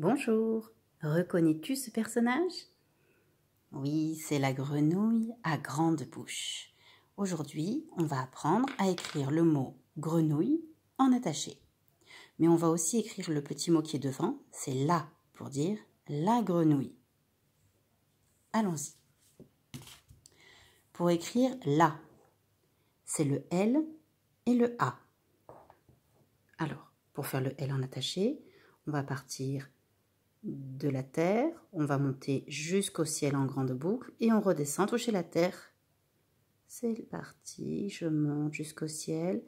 Bonjour, reconnais-tu ce personnage Oui, c'est la grenouille à grande bouche. Aujourd'hui, on va apprendre à écrire le mot grenouille en attaché. Mais on va aussi écrire le petit mot qui est devant, c'est la pour dire la grenouille. Allons-y. Pour écrire la, c'est le L et le A. Alors, pour faire le L en attaché, on va partir de la terre, on va monter jusqu'au ciel en grande boucle et on redescend toucher la terre. C'est parti, je monte jusqu'au ciel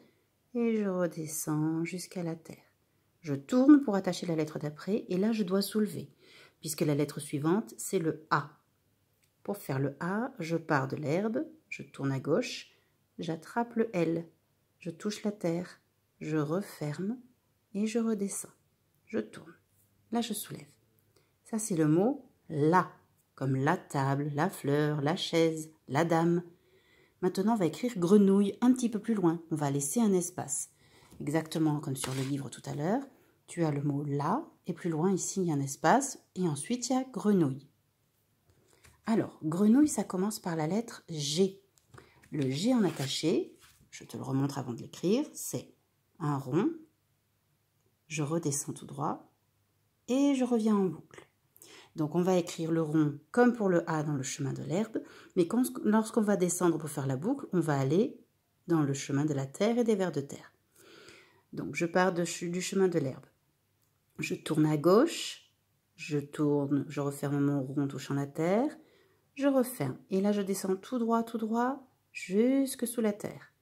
et je redescends jusqu'à la terre. Je tourne pour attacher la lettre d'après et là je dois soulever puisque la lettre suivante c'est le A. Pour faire le A, je pars de l'herbe, je tourne à gauche, j'attrape le L, je touche la terre, je referme et je redescends. Je tourne. Là je soulève. Ça, c'est le mot la, comme la table, la fleur, la chaise, la dame. Maintenant, on va écrire grenouille un petit peu plus loin. On va laisser un espace. Exactement comme sur le livre tout à l'heure. Tu as le mot là, et plus loin ici, il y a un espace. Et ensuite, il y a grenouille. Alors, grenouille, ça commence par la lettre G. Le G en attaché, je te le remontre avant de l'écrire, c'est un rond, je redescends tout droit, et je reviens en boucle. Donc on va écrire le rond comme pour le A dans le chemin de l'herbe, mais lorsqu'on va descendre pour faire la boucle, on va aller dans le chemin de la terre et des vers de terre. Donc je pars du chemin de l'herbe. Je tourne à gauche, je tourne, je referme mon rond touchant la terre, je referme. Et là je descends tout droit, tout droit, jusque sous la terre.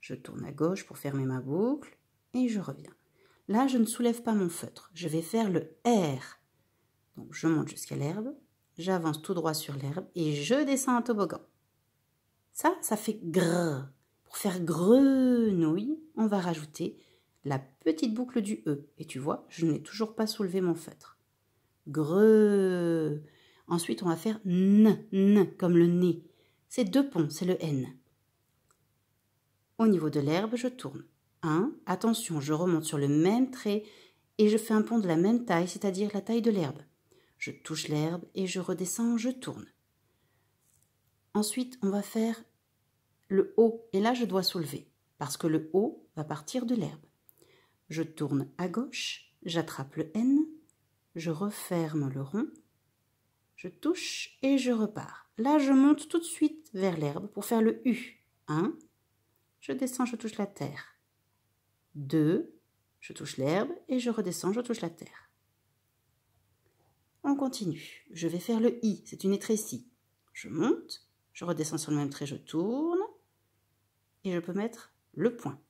Je tourne à gauche pour fermer ma boucle et je reviens. Là, je ne soulève pas mon feutre. Je vais faire le R donc je monte jusqu'à l'herbe, j'avance tout droit sur l'herbe et je descends un toboggan. Ça, ça fait grrr. Pour faire grenouille, on va rajouter la petite boucle du E. Et tu vois, je n'ai toujours pas soulevé mon feutre. Gre. Ensuite, on va faire N, N, comme le nez. C'est deux ponts, c'est le N. Au niveau de l'herbe, je tourne. 1. Attention, je remonte sur le même trait et je fais un pont de la même taille, c'est-à-dire la taille de l'herbe je touche l'herbe et je redescends, je tourne. Ensuite, on va faire le haut et là je dois soulever parce que le haut va partir de l'herbe. Je tourne à gauche, j'attrape le N, je referme le rond, je touche et je repars. Là, je monte tout de suite vers l'herbe pour faire le U. 1, je descends, je touche la terre. 2, je touche l'herbe et je redescends, je touche la terre. On continue. Je vais faire le I, c'est une étrécie. Je monte, je redescends sur le même trait, je tourne, et je peux mettre le point.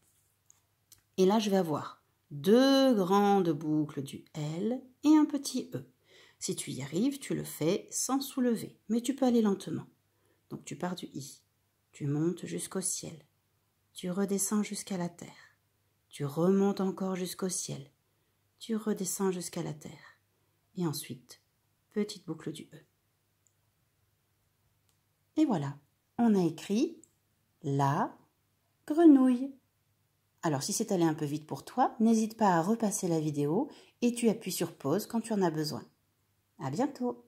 Et là, je vais avoir deux grandes boucles du L et un petit E. Si tu y arrives, tu le fais sans soulever, mais tu peux aller lentement. Donc tu pars du I, tu montes jusqu'au ciel, tu redescends jusqu'à la terre, tu remontes encore jusqu'au ciel, tu redescends jusqu'à la terre, et ensuite petite boucle du E. Et voilà, on a écrit la grenouille. Alors si c'est allé un peu vite pour toi, n'hésite pas à repasser la vidéo et tu appuies sur pause quand tu en as besoin. À bientôt